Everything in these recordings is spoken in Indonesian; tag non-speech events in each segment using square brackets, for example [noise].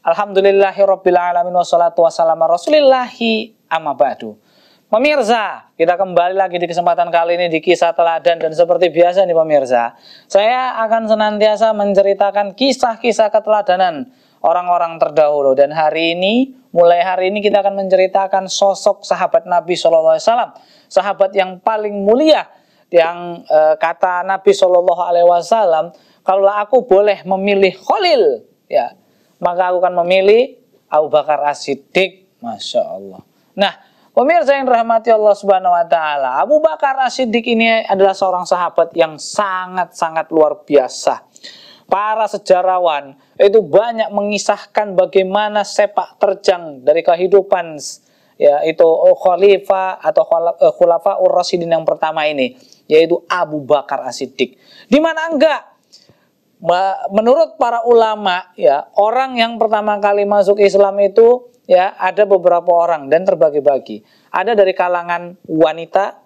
Alhamdulillahirrabbilalamin wassalatu wassalamu rasulillahi amma ba'du. Pemirsa, kita kembali lagi di kesempatan kali ini di kisah teladan dan seperti biasa nih pemirsa, saya akan senantiasa menceritakan kisah-kisah keteladanan orang-orang terdahulu dan hari ini mulai hari ini kita akan menceritakan sosok sahabat Nabi saw, sahabat yang paling mulia yang e, kata Nabi saw, kalau aku boleh memilih Khalil, ya maka aku akan memilih Abu Bakar As-Siddiq. Masya Allah. Nah, pemirsa yang rahmati Allah Subhanahu wa taala, Abu Bakar As-Siddiq ini adalah seorang sahabat yang sangat-sangat luar biasa. Para sejarawan itu banyak mengisahkan bagaimana sepak terjang dari kehidupan ya itu eh, khalifah atau eh, khulafa ur-rasidin yang pertama ini yaitu Abu Bakar As-Siddiq. Di mana enggak menurut para ulama ya orang yang pertama kali masuk Islam itu ya ada beberapa orang dan terbagi-bagi. Ada dari kalangan wanita,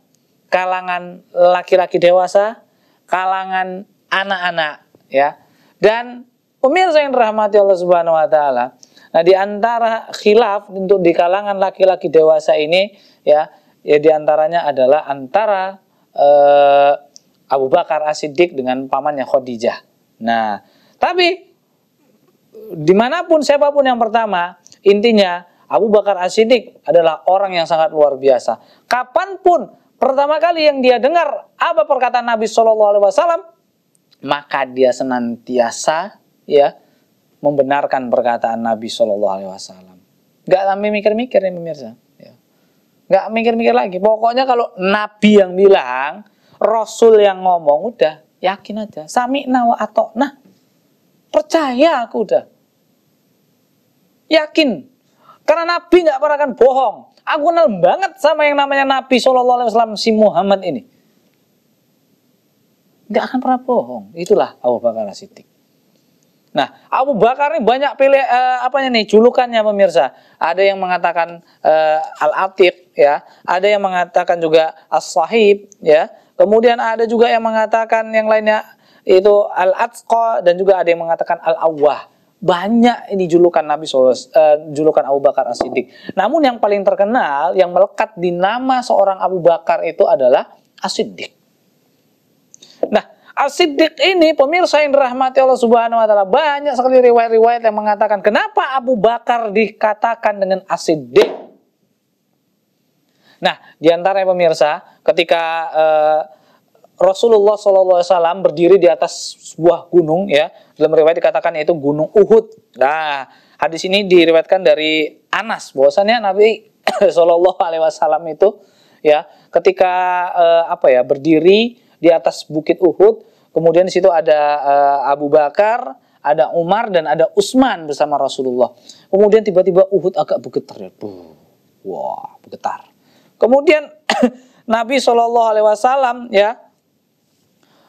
kalangan laki-laki dewasa, kalangan anak-anak ya. Dan pemirsa yang dirahmati Allah Subhanahu wa taala. Nah, diantara khilaf untuk di kalangan laki-laki dewasa ini ya, ya di adalah antara eh, Abu Bakar As-Siddiq dengan pamannya Khadijah Nah, tapi dimanapun siapapun yang pertama, intinya Abu Bakar As-Siddiq adalah orang yang sangat luar biasa. Kapanpun pertama kali yang dia dengar apa perkataan Nabi Shallallahu Alaihi Wasallam, maka dia senantiasa ya membenarkan perkataan Nabi Shallallahu Alaihi Wasallam. Gak sampai mikir-mikir nih pemirsa. Ya. Gak mikir-mikir lagi. Pokoknya kalau Nabi yang bilang, Rasul yang ngomong, udah Yakin aja. Sami nawa atau nah percaya aku udah. Yakin. Karena Nabi nggak pernah akan bohong. Aku kenal banget sama yang namanya Nabi saw Alaihi Wasallam si Muhammad ini. Nggak akan pernah bohong. Itulah Abu Bakar Siddiq. Nah, Abu Bakar ini banyak pilih uh, apanya nih julukannya pemirsa. Ada yang mengatakan uh, Al-Atiq ya, ada yang mengatakan juga As-Sahib ya, Kemudian ada juga yang mengatakan yang lainnya itu al-atqa dan juga ada yang mengatakan al-awwah. Banyak ini julukan Nabi SAW, uh, eh, julukan Abu Bakar As-Siddiq. Namun yang paling terkenal, yang melekat di nama seorang Abu Bakar itu adalah As-Siddiq. Nah, As-Siddiq ini pemirsa yang dirahmati Allah Subhanahu wa taala, banyak sekali riwayat-riwayat yang mengatakan kenapa Abu Bakar dikatakan dengan As-Siddiq Nah, antara ya, pemirsa, ketika eh, Rasulullah SAW berdiri di atas sebuah gunung ya, dalam riwayat dikatakan yaitu Gunung Uhud. Nah, hadis ini diriwayatkan dari Anas, bahwasanya Nabi saw [coughs] Alaihi Wasallam itu ya ketika eh, apa ya berdiri di atas Bukit Uhud, kemudian di situ ada eh, Abu Bakar, ada Umar dan ada usman bersama Rasulullah. Kemudian tiba-tiba Uhud agak bergetar, wah wow, bergetar. Kemudian [coughs] Nabi Shallallahu Alaihi Wasallam ya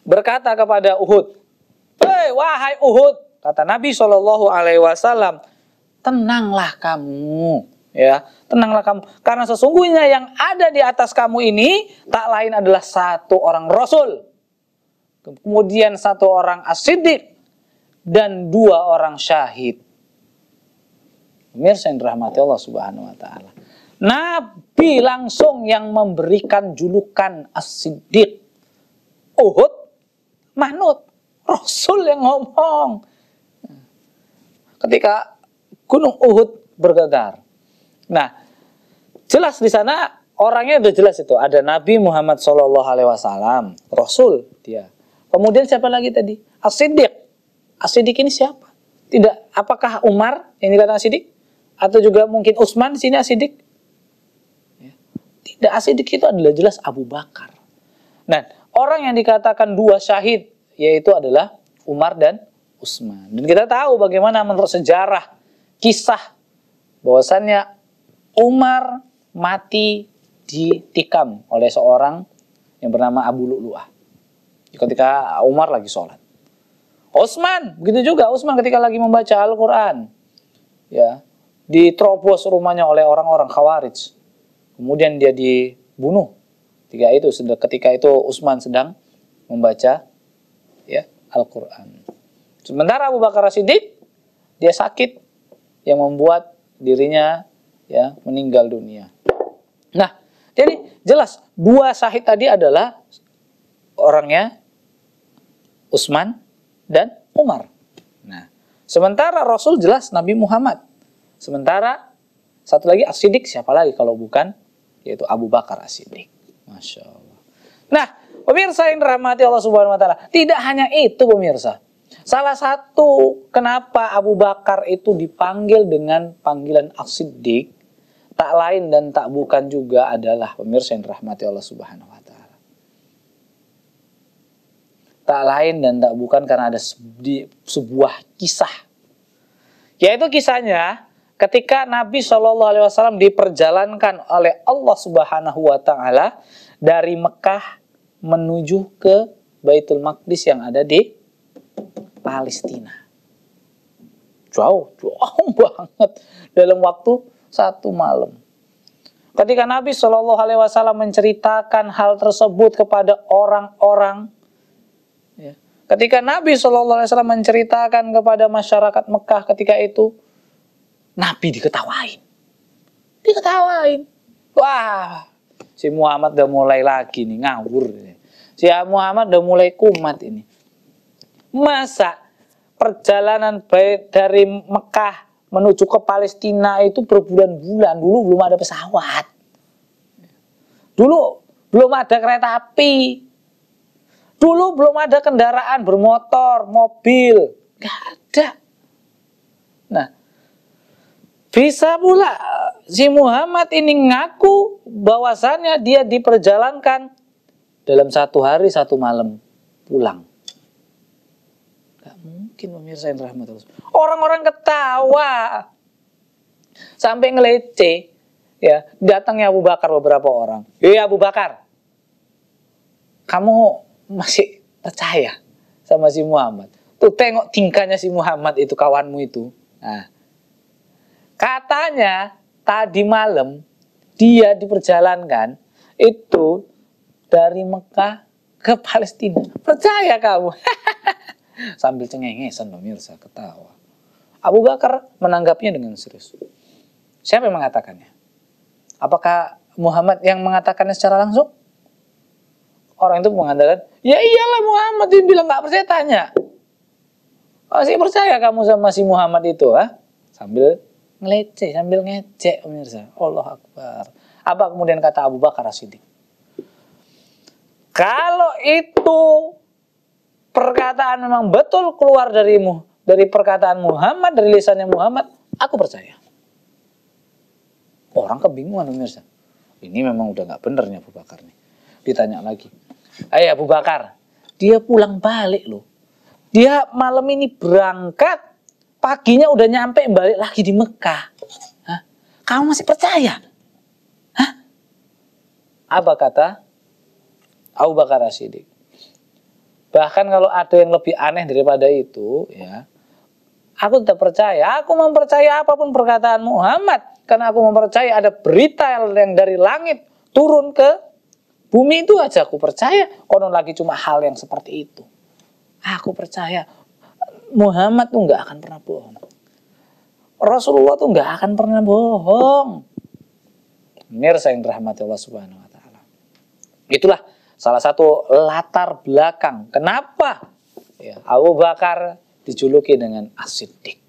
berkata kepada Uhud, Hei wahai Uhud, kata Nabi Shallallahu Alaihi Wasallam, tenanglah kamu, ya tenanglah kamu, karena sesungguhnya yang ada di atas kamu ini tak lain adalah satu orang Rasul, kemudian satu orang asidik dan dua orang syahid. Mirsa yang dirahmati Allah Subhanahu wa taala. Nabi langsung yang memberikan julukan As-Siddiq. Uhud, manut. Rasul yang ngomong. Ketika Gunung Uhud bergegar. Nah, jelas di sana orangnya udah jelas itu. Ada Nabi Muhammad SAW, Rasul dia. Kemudian siapa lagi tadi? As-Siddiq. As-Siddiq ini siapa? Tidak. Apakah Umar yang dikatakan Siddiq? Atau juga mungkin Utsman di sini As-Siddiq? Dan asidik itu adalah jelas Abu Bakar. Nah, orang yang dikatakan dua syahid yaitu adalah Umar dan Utsman. Dan kita tahu bagaimana menurut sejarah kisah bahwasannya Umar mati ditikam oleh seorang yang bernama Abu Lu'lu'ah. Ketika Umar lagi sholat. Utsman begitu juga Utsman ketika lagi membaca Al-Quran. Ya, diterobos rumahnya oleh orang-orang Khawarij. Kemudian dia dibunuh. Tiga itu ketika itu Utsman sedang membaca ya Al-Qur'an. Sementara Abu Bakar Siddiq dia sakit yang membuat dirinya ya meninggal dunia. Nah, jadi jelas dua sahid tadi adalah orangnya Utsman dan Umar. Nah, sementara Rasul jelas Nabi Muhammad. Sementara satu lagi Asidik siapa lagi kalau bukan yaitu Abu Bakar As-Siddiq. Masya Allah. Nah, pemirsa yang dirahmati Allah Subhanahu wa taala, tidak hanya itu pemirsa. Salah satu kenapa Abu Bakar itu dipanggil dengan panggilan As-Siddiq tak lain dan tak bukan juga adalah pemirsa yang dirahmati Allah Subhanahu wa taala. Tak lain dan tak bukan karena ada sebuah kisah. Yaitu kisahnya ketika Nabi Shallallahu Alaihi Wasallam diperjalankan oleh Allah Subhanahu Wa Taala dari Mekah menuju ke Baitul Maqdis yang ada di Palestina. Jauh, jauh [laughs] banget dalam waktu satu malam. Ketika Nabi Shallallahu Alaihi Wasallam menceritakan hal tersebut kepada orang-orang, ya, ketika Nabi Shallallahu Alaihi Wasallam menceritakan kepada masyarakat Mekah ketika itu, Nabi diketawain. Diketawain. Wah, si Muhammad udah mulai lagi nih, ngawur. Si Muhammad udah mulai kumat ini. Masa perjalanan baik dari Mekah menuju ke Palestina itu berbulan-bulan. Dulu belum ada pesawat. Dulu belum ada kereta api. Dulu belum ada kendaraan bermotor, mobil. Gak ada. Nah, bisa pula eh, si Muhammad ini ngaku bahwasannya dia diperjalankan dalam satu hari satu malam pulang. Gak mungkin pemirsa yang rahmat Orang-orang ketawa sampai ngelece ya datangnya Abu Bakar beberapa orang. Iya Abu Bakar, kamu masih percaya sama si Muhammad? Tuh tengok tingkahnya si Muhammad itu kawanmu itu. Nah, Katanya tadi malam dia diperjalankan itu dari Mekah ke Palestina. Percaya kamu? [laughs] Sambil cengengesan pemirsa ketawa. Abu Bakar menanggapinya dengan serius. Siapa yang mengatakannya? Apakah Muhammad yang mengatakannya secara langsung? Orang itu mengandalkan, ya iyalah Muhammad yang bilang nggak percaya tanya. Masih oh, percaya kamu sama si Muhammad itu? ha? Ah. Sambil ngeleceh sambil ngecek pemirsa. Allah Akbar. Apa kemudian kata Abu Bakar Siddiq? Kalau itu perkataan memang betul keluar darimu, dari perkataan Muhammad, dari lisannya Muhammad, aku percaya. Orang kebingungan pemirsa. Ini memang udah nggak bener nih Abu Bakar nih. Ditanya lagi. ayah Abu Bakar, dia pulang balik loh. Dia malam ini berangkat Paginya udah nyampe balik lagi di Mekah. Kamu masih percaya? Hah? Apa kata Abu Bakar Siddiq? Bahkan kalau ada yang lebih aneh daripada itu, ya, aku tidak percaya. Aku mempercaya apapun perkataan Muhammad karena aku mempercaya ada berita yang dari langit turun ke bumi itu aja aku percaya. Konon lagi cuma hal yang seperti itu. Aku percaya Muhammad tuh nggak akan pernah bohong. Rasulullah tuh nggak akan pernah bohong. Mirsa yang dirahmati Allah Subhanahu wa taala. Itulah salah satu latar belakang kenapa ya, Abu Bakar dijuluki dengan asidik.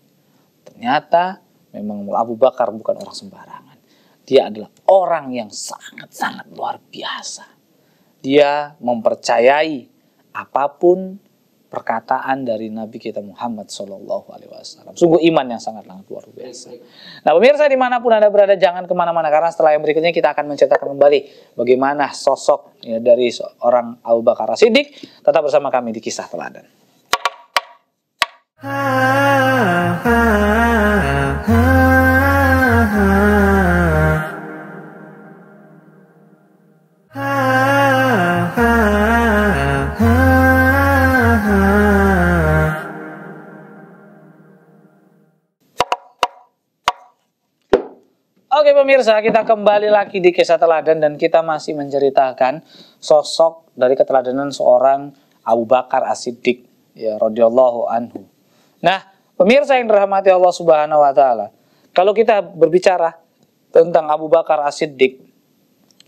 Ternyata memang Abu Bakar bukan orang sembarangan. Dia adalah orang yang sangat-sangat luar biasa. Dia mempercayai apapun perkataan dari Nabi kita Muhammad Shallallahu Alaihi Wasallam. Sungguh iman yang sangat sangat luar biasa. Nah pemirsa dimanapun anda berada jangan kemana-mana karena setelah yang berikutnya kita akan menceritakan kembali bagaimana sosok ya, dari seorang Abu Bakar Siddiq. Tetap bersama kami di kisah teladan. Ah, ah, ah. pemirsa, kita kembali lagi di kisah teladan dan kita masih menceritakan sosok dari keteladanan seorang Abu Bakar As-Siddiq ya radhiyallahu anhu. Nah, pemirsa yang dirahmati Allah Subhanahu wa taala. Kalau kita berbicara tentang Abu Bakar As-Siddiq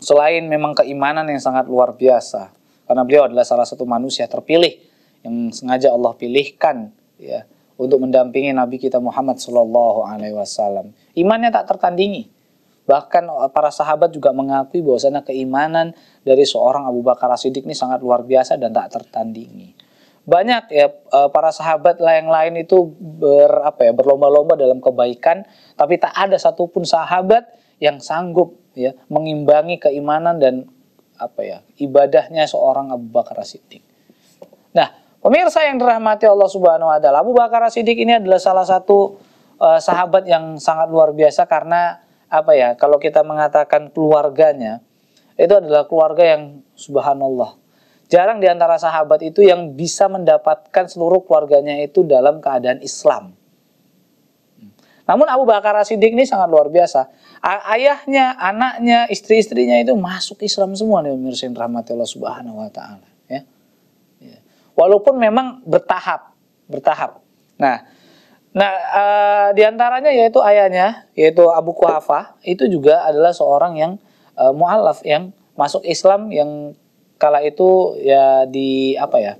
selain memang keimanan yang sangat luar biasa karena beliau adalah salah satu manusia terpilih yang sengaja Allah pilihkan ya untuk mendampingi Nabi kita Muhammad Shallallahu Alaihi Wasallam. Imannya tak tertandingi. Bahkan eh, para sahabat juga mengakui bahwasanya keimanan dari seorang Abu Bakar siddiq ini sangat luar biasa dan tak tertandingi. Banyak ya eh, para sahabat yang lain itu ber apa ya berlomba-lomba dalam kebaikan, tapi tak ada satupun sahabat yang sanggup ya mengimbangi keimanan dan apa ya ibadahnya seorang Abu Bakar siddiq Nah, pemirsa yang dirahmati Allah Subhanahu wa taala, Abu Bakar siddiq ini adalah salah satu uh, sahabat yang sangat luar biasa karena apa ya kalau kita mengatakan keluarganya itu adalah keluarga yang subhanallah jarang diantara sahabat itu yang bisa mendapatkan seluruh keluarganya itu dalam keadaan Islam namun Abu Bakar Siddiq ini sangat luar biasa. Ayahnya, anaknya, istri-istrinya itu masuk Islam semua nih pemirsa rahmatullah Allah Subhanahu wa taala, ya. ya. Walaupun memang bertahap, bertahap. Nah, Nah, uh, eh, diantaranya yaitu ayahnya, yaitu Abu Kuhafa, itu juga adalah seorang yang uh, eh, mualaf yang masuk Islam yang kala itu ya di apa ya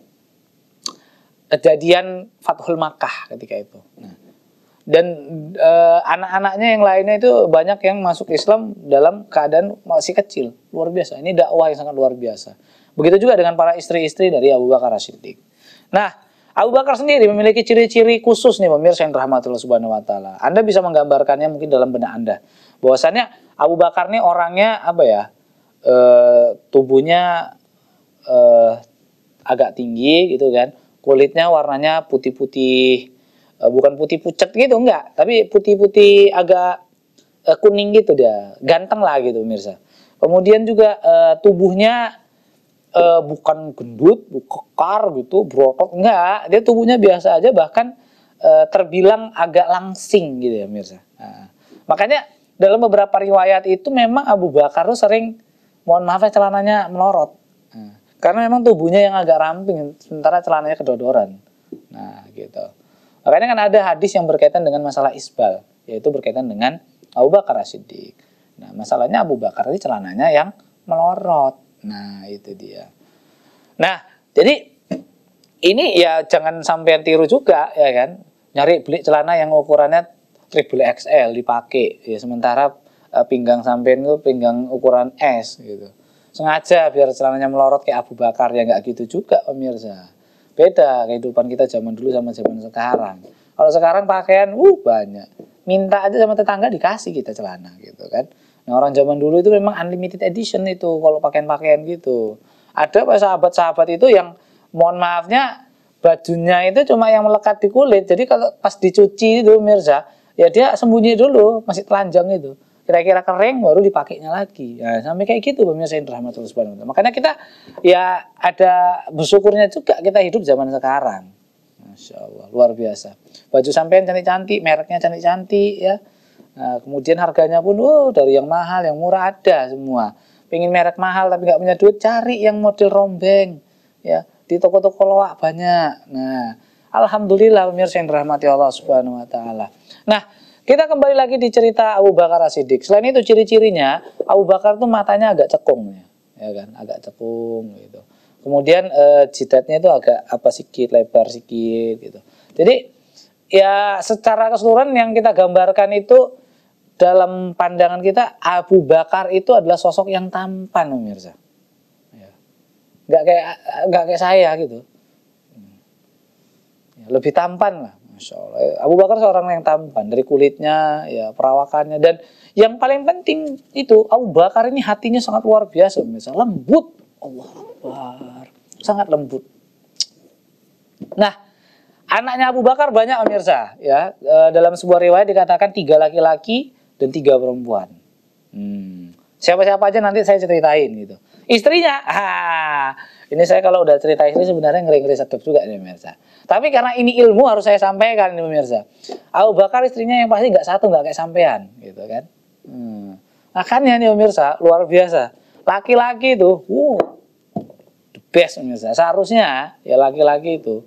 kejadian Fathul Makkah ketika itu. Nah, dan uh, anak-anaknya yang lainnya itu banyak yang masuk Islam dalam keadaan masih kecil, luar biasa. Ini dakwah yang sangat luar biasa. Begitu juga dengan para istri-istri dari Abu Bakar Siddiq. Nah, Abu Bakar sendiri memiliki ciri-ciri khusus nih pemirsa yang rahmatullah subhanahu wa taala. Anda bisa menggambarkannya mungkin dalam benak Anda. Bahwasannya Abu Bakar nih orangnya apa ya? E, tubuhnya e, agak tinggi gitu kan. Kulitnya warnanya putih-putih e, bukan putih pucat gitu enggak, tapi putih-putih agak e, kuning gitu dia. Ganteng lah gitu pemirsa. Kemudian juga e, tubuhnya uh, bukan gendut, kekar gitu, berotot enggak. Dia tubuhnya biasa aja bahkan uh, terbilang agak langsing gitu ya Mirza. Nah, makanya dalam beberapa riwayat itu memang Abu Bakar tuh sering mohon maaf ya celananya melorot. Nah, karena memang tubuhnya yang agak ramping sementara celananya kedodoran. Nah, gitu. Makanya kan ada hadis yang berkaitan dengan masalah isbal, yaitu berkaitan dengan Abu Bakar Siddiq. Nah, masalahnya Abu Bakar ini celananya yang melorot. Nah, itu dia. Nah, jadi ini ya jangan sampai tiru juga ya kan. Nyari beli celana yang ukurannya triple XL dipakai ya sementara eh, pinggang sampean itu pinggang ukuran S gitu. Sengaja biar celananya melorot kayak Abu Bakar ya nggak gitu juga pemirsa. Beda kehidupan kita zaman dulu sama zaman sekarang. Kalau sekarang pakaian uh banyak. Minta aja sama tetangga dikasih kita celana gitu kan. Nah, orang zaman dulu itu memang unlimited edition itu kalau pakaian-pakaian gitu. Ada pak sahabat-sahabat itu yang mohon maafnya bajunya itu cuma yang melekat di kulit. Jadi kalau pas dicuci itu Mirza, ya dia sembunyi dulu, masih telanjang itu. Kira-kira kering baru dipakainya lagi. Ya, sampai kayak gitu pemirsa yang rahmatul subhanahu Makanya kita ya ada bersyukurnya juga kita hidup zaman sekarang. Masya Allah, luar biasa. Baju sampean cantik-cantik, mereknya cantik-cantik ya Nah, kemudian harganya pun oh, dari yang mahal, yang murah ada semua. Pengen merek mahal tapi nggak punya duit, cari yang model rombeng. ya Di toko-toko loak banyak. Nah, Alhamdulillah pemirsa yang dirahmati Allah Subhanahu wa taala. Nah, kita kembali lagi di cerita Abu Bakar As-Siddiq. Selain itu ciri-cirinya Abu Bakar tuh matanya agak cekung ya, ya kan, agak cekung gitu. Kemudian eh, jidatnya itu agak apa sedikit lebar sedikit gitu. Jadi ya secara keseluruhan yang kita gambarkan itu dalam pandangan kita Abu Bakar itu adalah sosok yang tampan pemirsa. Ya. Gak kayak gak kayak saya gitu. Ya, lebih tampan lah, Masya Allah. Abu Bakar seorang yang tampan dari kulitnya, ya perawakannya dan yang paling penting itu Abu Bakar ini hatinya sangat luar biasa pemirsa, lembut. Allah Akbar. Sangat lembut. Nah, anaknya Abu Bakar banyak pemirsa ya eh, dalam sebuah riwayat dikatakan tiga laki-laki dan tiga perempuan. Hmm. Siapa-siapa aja nanti saya ceritain gitu. Istrinya, ha, ini saya kalau udah cerita istri sebenarnya ngeri-ngeri sedap juga nih pemirsa. Tapi karena ini ilmu harus saya sampaikan nih pemirsa. Abu Bakar istrinya yang pasti nggak satu nggak kayak sampean gitu kan. Hmm. Makanya nih pemirsa luar biasa. Laki-laki itu, wow, uh, the best pemirsa. Seharusnya ya laki-laki itu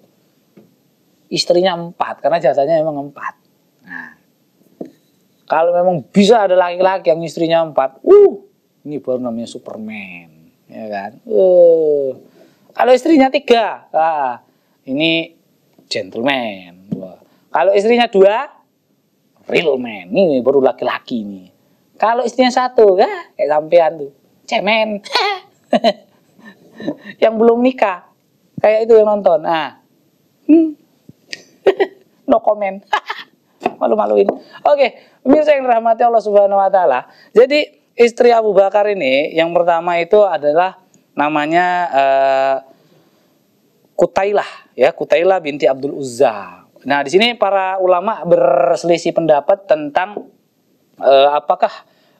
istrinya empat karena jasanya emang empat kalau memang bisa ada laki-laki yang istrinya empat, uh, ini baru namanya Superman, ya kan? Uh, kalau istrinya tiga, ah, ini gentleman. Wah. Kalau istrinya dua, real man, ini baru laki-laki ini. Kalau istrinya satu, ah, kayak sampean tuh, cemen. [laughs] yang belum nikah, kayak itu yang nonton. Ah, hmm. [laughs] no comment. [laughs] Malu-maluin. Oke. Okay. Pemirsa yang dirahmati Allah Subhanahu wa taala. Jadi istri Abu Bakar ini yang pertama itu adalah namanya uh, eh, Kutailah ya, Kutailah binti Abdul Uzza. Nah, di sini para ulama berselisih pendapat tentang uh, apakah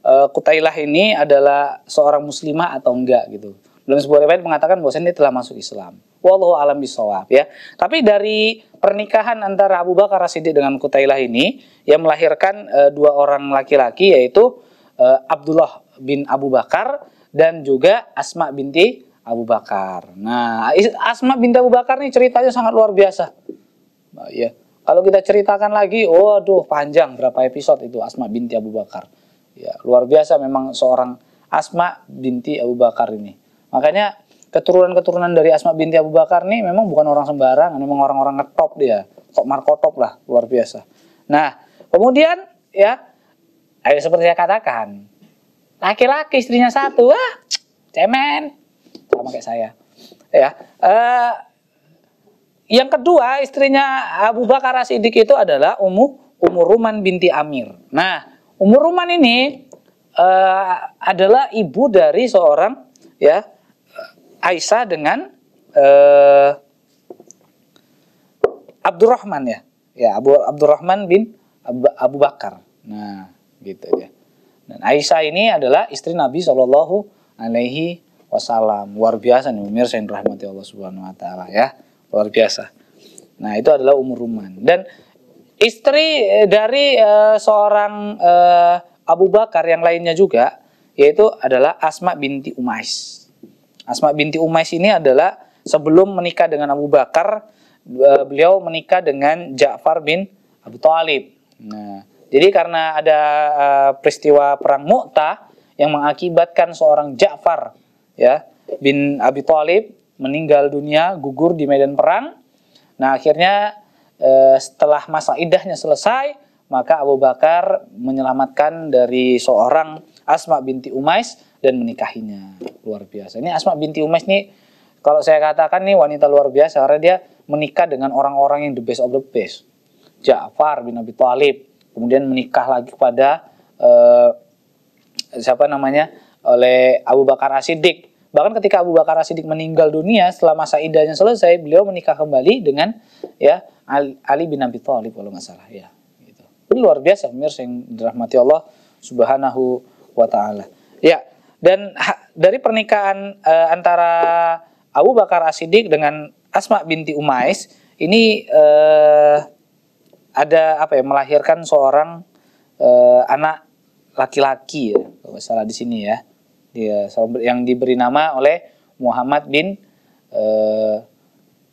uh, eh, Kutailah ini adalah seorang muslimah atau enggak gitu. Belum sebuah riwayat mengatakan bahwa ini telah masuk Islam wallahu alam bisawab ya. Tapi dari pernikahan antara Abu Bakar As-Siddiq dengan Kutailah ini yang melahirkan e, dua orang laki-laki yaitu e, Abdullah bin Abu Bakar dan juga Asma binti Abu Bakar. Nah, Asma binti Abu Bakar ini ceritanya sangat luar biasa. Nah, ya. Kalau kita ceritakan lagi, oh panjang berapa episode itu Asma binti Abu Bakar. Ya, luar biasa memang seorang Asma binti Abu Bakar ini. Makanya keturunan-keturunan dari Asma binti Abu Bakar nih memang bukan orang sembarangan, memang orang-orang ngetop dia, kok markotop lah, luar biasa. Nah, kemudian ya, ayo seperti saya katakan, laki-laki istrinya satu, ah, cemen, sama kayak saya. Ya, eh, yang kedua istrinya Abu Bakar asidik itu adalah Umur Umur Ruman binti Amir. Nah, Umur Ruman ini eh, adalah ibu dari seorang ya Aisyah dengan uh, Abdurrahman ya. Ya, Abu Abdurrahman bin Abu Bakar. Nah, gitu ya. Dan Aisyah ini adalah istri Nabi Shallallahu alaihi wasallam. Luar biasa nih pemirsa yang dirahmati Allah Subhanahu wa taala ya. Luar biasa. Nah, itu adalah umur Ruman. Dan istri eh, dari uh, seorang uh, Abu Bakar yang lainnya juga yaitu adalah Asma binti Umais. Asma binti Umais ini adalah sebelum menikah dengan Abu Bakar, e, beliau menikah dengan Ja'far bin Abu Thalib. Nah, jadi karena ada e, peristiwa perang Mu'tah yang mengakibatkan seorang Ja'far ya bin Abi Thalib meninggal dunia gugur di medan perang. Nah, akhirnya e, setelah masa idahnya selesai, maka Abu Bakar menyelamatkan dari seorang Asma binti Umais dan menikahinya luar biasa. Ini Asma binti Umes nih kalau saya katakan nih wanita luar biasa karena dia menikah dengan orang-orang yang the best of the best. Ja'far bin Abi Thalib, kemudian menikah lagi kepada eh, siapa namanya? oleh Abu Bakar As-Siddiq. Bahkan ketika Abu Bakar As-Siddiq meninggal dunia setelah masa idahnya selesai, beliau menikah kembali dengan ya Ali bin Abi Thalib kalau nggak salah ya. Gitu. Itu luar biasa pemirsa yang dirahmati Allah Subhanahu wa taala. Ya, dan dari pernikahan uh, antara Abu Bakar Asidik dengan Asma binti Umais ini uh, ada apa ya melahirkan seorang uh, anak laki-laki ya kalau salah di sini ya dia yang diberi nama oleh Muhammad bin uh,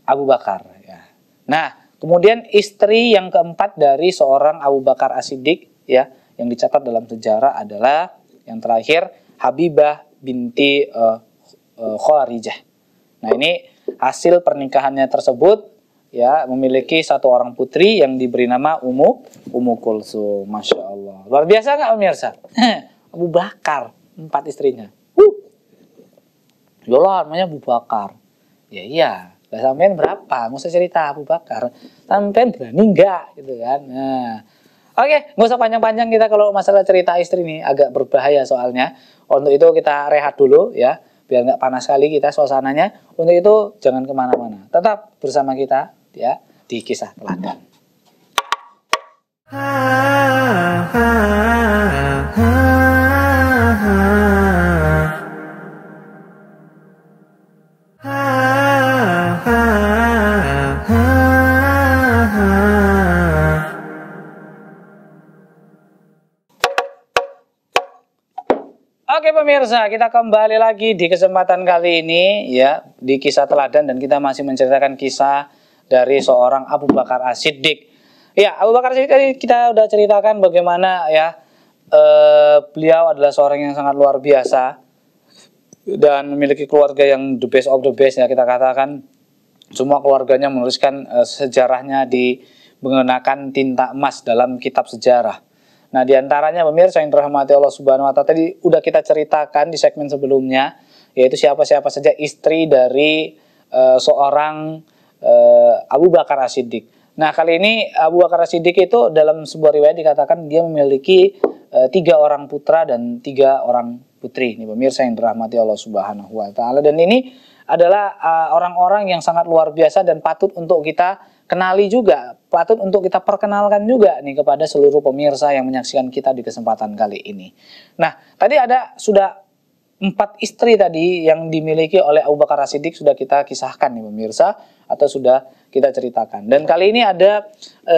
Abu Bakar ya. Nah, kemudian istri yang keempat dari seorang Abu Bakar Asidik ya yang dicatat dalam sejarah adalah yang terakhir Habibah binti uh, eh, uh, eh, Khawarijah. Nah ini hasil pernikahannya tersebut ya memiliki satu orang putri yang diberi nama Umu Umu Kulsu. Masya Allah. Luar biasa nggak pemirsa? [laughs] Abu Bakar empat istrinya. Uh. Yolah namanya Abu Bakar. Ya iya. Lah sampean berapa? Nggak usah cerita Abu Bakar. Sampean berani enggak gitu kan? Nah, Oke, nggak usah panjang-panjang kita kalau masalah cerita istri ini agak berbahaya soalnya. Untuk itu kita rehat dulu ya, biar nggak panas sekali kita suasananya. Untuk itu jangan kemana-mana, tetap bersama kita ya di kisah teladan. Ha, ha, ha, ha, ha. Oke pemirsa, kita kembali lagi di kesempatan kali ini ya di kisah teladan dan kita masih menceritakan kisah dari seorang Abu Bakar As-Siddiq. Ya, Abu Bakar As-Siddiq tadi kita udah ceritakan bagaimana ya eh, beliau adalah seorang yang sangat luar biasa dan memiliki keluarga yang the best of the best ya kita katakan. Semua keluarganya menuliskan eh, sejarahnya di menggunakan tinta emas dalam kitab sejarah Nah, diantaranya pemirsa yang dirahmati Allah Subhanahu wa taala tadi udah kita ceritakan di segmen sebelumnya yaitu siapa-siapa saja istri dari uh, seorang uh, Abu Bakar As-Siddiq. Nah, kali ini Abu Bakar As-Siddiq itu dalam sebuah riwayat dikatakan dia memiliki uh, tiga orang putra dan tiga orang putri. Ini pemirsa yang dirahmati Allah Subhanahu wa taala dan ini adalah orang-orang uh, orang -orang yang sangat luar biasa dan patut untuk kita kenali juga, patut untuk kita perkenalkan juga nih kepada seluruh pemirsa yang menyaksikan kita di kesempatan kali ini. Nah, tadi ada sudah empat istri tadi yang dimiliki oleh Abu Bakar Siddiq sudah kita kisahkan nih pemirsa atau sudah kita ceritakan. Dan kali ini ada e,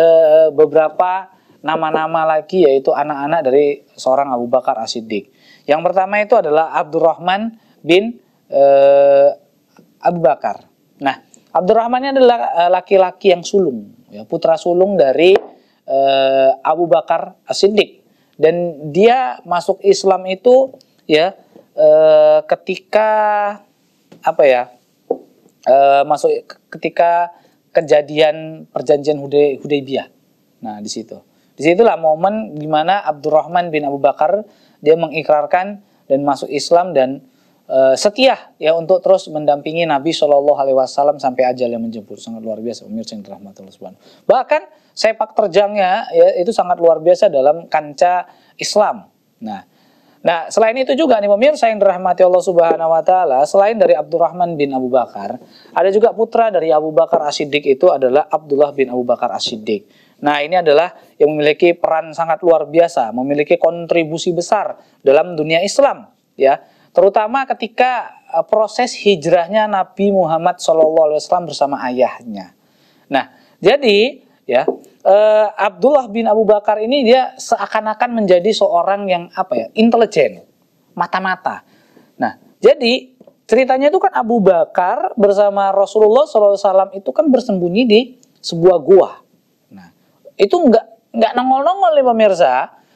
beberapa nama-nama lagi yaitu anak-anak dari seorang Abu Bakar Asidik. siddiq Yang pertama itu adalah Abdurrahman bin e, eh, Abu Bakar. Nah, Abdurrahman ini adalah eh, laki-laki yang sulung, ya, putra sulung dari uh, Abu Bakar As-Siddiq dan dia masuk Islam itu ya uh, ketika apa ya Uh, masuk ketika kejadian perjanjian Hudaybiyah. Nah di situ, di situlah momen dimana Abdurrahman bin Abu Bakar dia mengikrarkan dan masuk Islam dan Eh, setia ya untuk terus mendampingi Nabi Shallallahu Alaihi Wasallam sampai ajal yang menjemput sangat luar biasa pemirsa yang terahmat Allah Subhanahu. Bahkan sepak terjangnya ya, itu sangat luar biasa dalam kanca Islam. Nah, Nah, selain itu juga nih pemirsa yang dirahmati Allah Subhanahu wa taala, selain dari Abdurrahman bin Abu Bakar, ada juga putra dari Abu Bakar As-Siddiq itu adalah Abdullah bin Abu Bakar As-Siddiq. Nah, ini adalah yang memiliki peran sangat luar biasa, memiliki kontribusi besar dalam dunia Islam, ya terutama ketika e, proses hijrahnya Nabi Muhammad SAW bersama ayahnya. Nah, jadi ya eh, Abdullah bin Abu Bakar ini dia seakan-akan menjadi seorang yang apa ya intelijen, mata-mata. Nah, jadi ceritanya itu kan Abu Bakar bersama Rasulullah SAW itu kan bersembunyi di sebuah gua. Nah, itu nggak nggak nongol-nongol nih pemirsa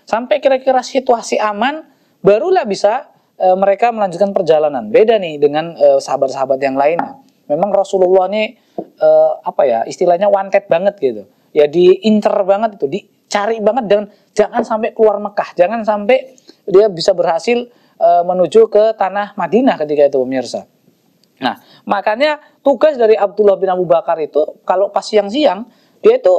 sampai kira-kira situasi aman barulah bisa e, mereka melanjutkan perjalanan. Beda nih dengan eh, sahabat-sahabat yang lain. Memang Rasulullah ini e, apa ya istilahnya wanted banget gitu. Ya diinter banget itu, dicari banget dan jangan sampai keluar Mekah, jangan sampai dia bisa berhasil e, menuju ke tanah Madinah ketika itu pemirsa. Nah, makanya tugas dari Abdullah bin Abu Bakar itu kalau pas siang-siang dia itu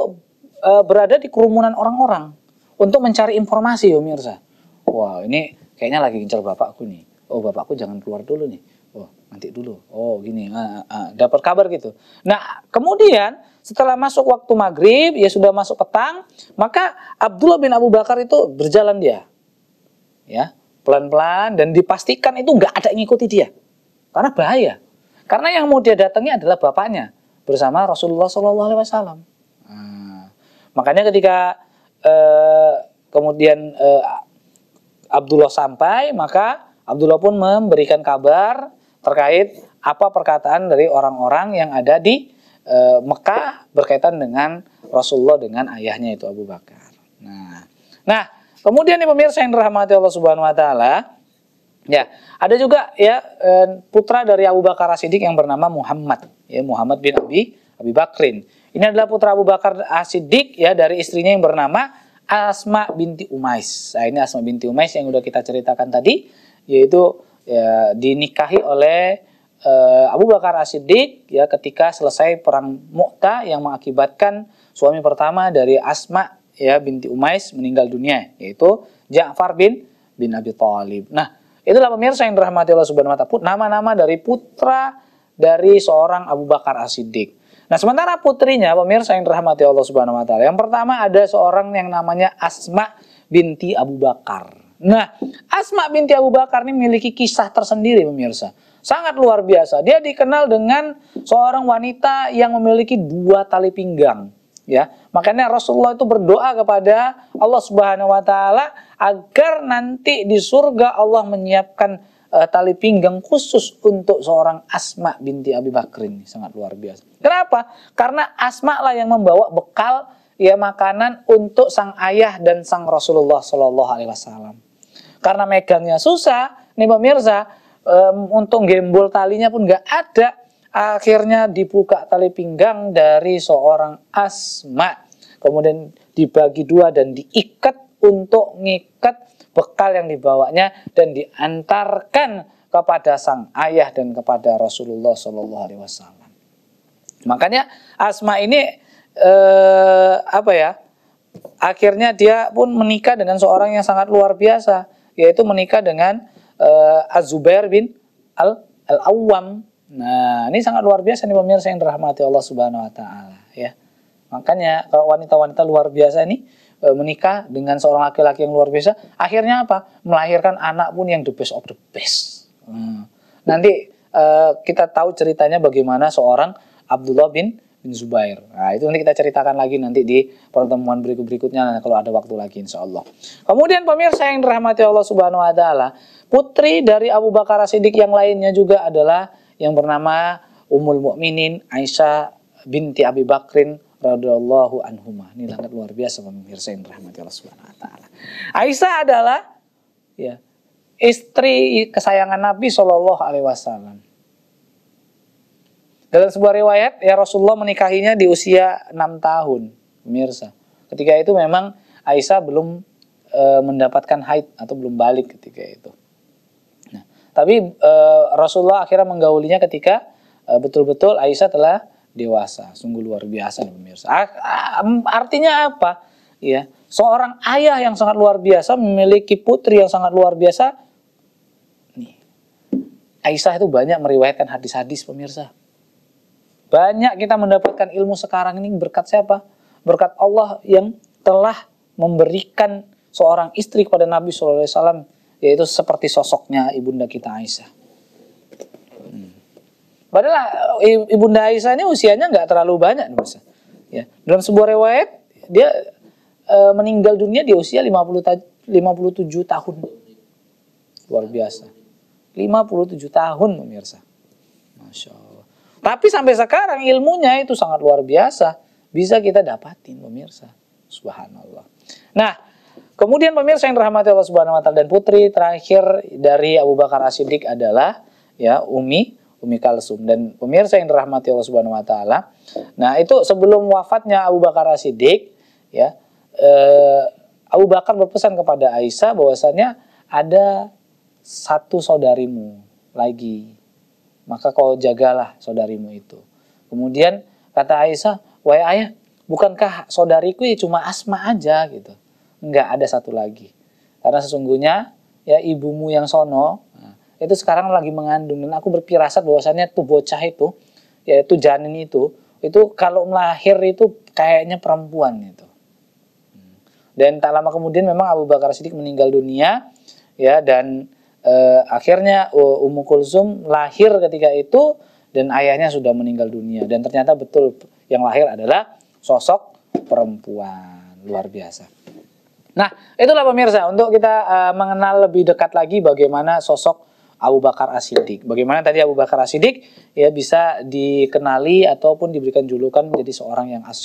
e, berada di kerumunan orang-orang untuk mencari informasi pemirsa. Wah, wow, ini kayaknya lagi gencar bapakku nih oh bapakku jangan keluar dulu nih oh nanti dulu oh gini Uh, uh, dapat kabar gitu nah kemudian setelah masuk waktu maghrib ya sudah masuk petang maka Abdullah bin Abu Bakar itu berjalan dia ya pelan-pelan dan dipastikan itu nggak ada yang ngikuti dia karena bahaya karena yang mau dia datangi adalah bapaknya bersama Rasulullah SAW. Alaihi makanya ketika uh, kemudian eh, Abdullah sampai, maka Abdullah pun memberikan kabar terkait apa perkataan dari orang-orang yang ada di e, Mekah berkaitan dengan Rasulullah dengan ayahnya itu Abu Bakar. Nah, nah kemudian nih pemirsa yang dirahmati Allah Subhanahu Wa Taala, ya ada juga ya e, putra dari Abu Bakar Asidik yang bernama Muhammad, ya Muhammad bin Abi Abi Bakrin. Ini adalah putra Abu Bakar Asidik ya dari istrinya yang bernama Asma binti Umais. Nah, ini Asma binti Umais yang udah kita ceritakan tadi, yaitu ya, dinikahi oleh uh, Abu Bakar As-Siddiq ya ketika selesai perang Mu'ta yang mengakibatkan suami pertama dari Asma ya binti Umais meninggal dunia, yaitu Ja'far bin bin Abi Thalib. Nah, itulah pemirsa yang dirahmati Allah Subhanahu wa taala, nama-nama dari putra dari seorang Abu Bakar As-Siddiq. Nah, sementara putrinya pemirsa yang dirahmati Allah Subhanahu wa taala. Yang pertama ada seorang yang namanya Asma binti Abu Bakar. Nah, Asma binti Abu Bakar ini memiliki kisah tersendiri pemirsa. Sangat luar biasa. Dia dikenal dengan seorang wanita yang memiliki dua tali pinggang, ya. Makanya Rasulullah itu berdoa kepada Allah Subhanahu wa taala agar nanti di surga Allah menyiapkan uh, tali pinggang khusus untuk seorang Asma binti Abi Bakrin sangat luar biasa. Kenapa? Karena Asma lah yang membawa bekal ya makanan untuk sang ayah dan sang Rasulullah Shallallahu Alaihi Wasallam. Karena megangnya susah, nih pemirsa, um, untung gembul talinya pun nggak ada. Akhirnya dibuka tali pinggang dari seorang Asma, kemudian dibagi dua dan diikat untuk ngikat bekal yang dibawanya dan diantarkan kepada sang ayah dan kepada Rasulullah Shallallahu Alaihi Wasallam. Makanya Asma ini eh, apa ya? Akhirnya dia pun menikah dengan seorang yang sangat luar biasa, yaitu menikah dengan eh, Azubair bin Al Al Awam. Nah, ini sangat luar biasa nih pemirsa yang dirahmati Allah Subhanahu wa taala, ya. Makanya wanita-wanita luar biasa ini e, menikah dengan seorang laki-laki yang luar biasa, akhirnya apa? Melahirkan anak pun yang the best of the best. Hmm. Nanti e, kita tahu ceritanya bagaimana seorang Abdullah bin bin Zubair. Nah, itu nanti kita ceritakan lagi nanti di pertemuan berikut-berikutnya kalau ada waktu lagi insya Allah. Kemudian pemirsa yang dirahmati Allah Subhanahu wa taala, putri dari Abu Bakar Siddiq yang lainnya juga adalah yang bernama Ummul Mukminin Aisyah binti Abi Bakrin radhiyallahu anhuma. Ini sangat luar biasa pemirsa yang dirahmati Allah Subhanahu wa taala. Aisyah adalah ya istri kesayangan Nabi Shallallahu alaihi wasallam. Dalam sebuah riwayat ya Rasulullah menikahinya di usia 6 tahun, pemirsa. Ketika itu memang Aisyah belum e, mendapatkan haid atau belum balik ketika itu. Nah, tapi e, Rasulullah akhirnya menggaulinya ketika e, betul-betul Aisyah telah dewasa. Sungguh luar biasa nih pemirsa. Artinya apa? Ya, seorang ayah yang sangat luar biasa memiliki putri yang sangat luar biasa. Nih. Aisyah itu banyak meriwayatkan hadis-hadis pemirsa. Banyak kita mendapatkan ilmu sekarang ini berkat siapa? Berkat Allah yang telah memberikan seorang istri kepada Nabi SAW yaitu seperti sosoknya ibunda kita Aisyah. Padahal eh, ibunda Aisyah ini usianya nggak terlalu banyak, Mas. Ya. Dalam sebuah riwayat dia e, meninggal dunia di usia 50 ta 57 tahun. Luar biasa. 57 tahun pemirsa. Masya Allah. Tapi sampai sekarang ilmunya itu sangat luar biasa. Bisa kita dapatin pemirsa. Subhanallah. Nah, kemudian pemirsa yang dirahmati Allah Subhanahu wa taala dan putri terakhir dari Abu Bakar As-Siddiq adalah ya Umi Umi Kalsum dan pemirsa yang dirahmati Allah Subhanahu wa taala. Nah, itu sebelum wafatnya Abu Bakar Siddiq ya eh, Abu Bakar berpesan kepada Aisyah bahwasanya ada satu saudarimu lagi. Maka kau jagalah saudarimu itu. Kemudian kata Aisyah, "Wahai ayah, bukankah saudariku ya cuma Asma aja gitu?" Enggak, ada satu lagi. Karena sesungguhnya ya ibumu yang sono itu sekarang lagi mengandung dan aku berpirasat bahwasannya tuh bocah itu yaitu janin itu itu kalau melahir itu kayaknya perempuan itu dan tak lama kemudian memang Abu Bakar Siddiq meninggal dunia ya dan e, akhirnya oh, Ummu Kulsum lahir ketika itu dan ayahnya sudah meninggal dunia dan ternyata betul yang lahir adalah sosok perempuan luar biasa. Nah, itulah pemirsa untuk kita e, mengenal lebih dekat lagi bagaimana sosok Abu Bakar as Bagaimana tadi Abu Bakar As-Siddiq ya bisa dikenali ataupun diberikan julukan menjadi seorang yang as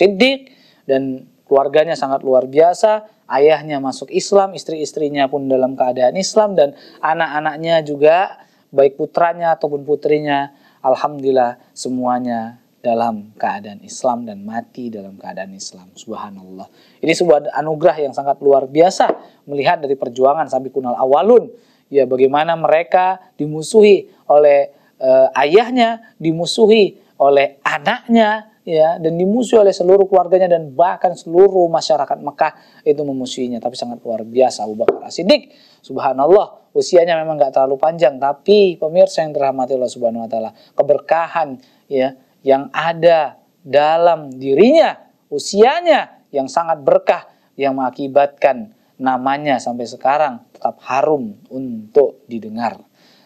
dan keluarganya sangat luar biasa, ayahnya masuk Islam, istri-istrinya pun dalam keadaan Islam dan anak-anaknya juga baik putranya ataupun putrinya alhamdulillah semuanya dalam keadaan Islam dan mati dalam keadaan Islam. Subhanallah. Ini sebuah anugerah yang sangat luar biasa melihat dari perjuangan Kunal awalun ya bagaimana mereka dimusuhi oleh e, ayahnya, dimusuhi oleh anaknya ya dan dimusuhi oleh seluruh keluarganya dan bahkan seluruh masyarakat Mekah itu memusuhinya tapi sangat luar biasa Abu Bakar As-Siddiq subhanallah usianya memang nggak terlalu panjang tapi pemirsa yang dirahmati Allah Subhanahu wa taala keberkahan ya yang ada dalam dirinya usianya yang sangat berkah yang mengakibatkan namanya sampai sekarang tetap harum untuk didengar.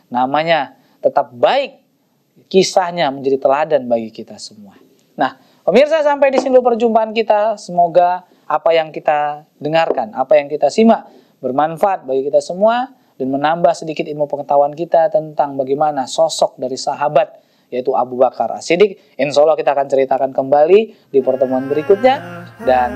Namanya tetap baik, kisahnya menjadi teladan bagi kita semua. Nah, pemirsa sampai di sini perjumpaan kita. Semoga apa yang kita dengarkan, apa yang kita simak bermanfaat bagi kita semua dan menambah sedikit ilmu pengetahuan kita tentang bagaimana sosok dari sahabat yaitu Abu Bakar As-Siddiq. Insya Allah kita akan ceritakan kembali di pertemuan berikutnya dan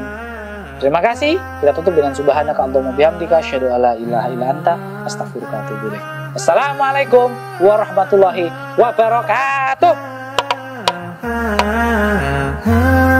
Terima kasih. Kita tutup dengan subhanaka Allahumma bihamdika asyhadu alla ilaha illa anta astaghfiruka wa atubu Assalamualaikum warahmatullahi wabarakatuh.